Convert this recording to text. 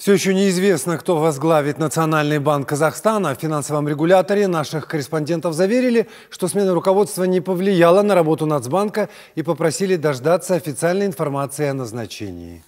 Все еще неизвестно, кто возглавит Национальный банк Казахстана. В финансовом регуляторе наших корреспондентов заверили, что смена руководства не повлияла на работу Нацбанка и попросили дождаться официальной информации о назначении.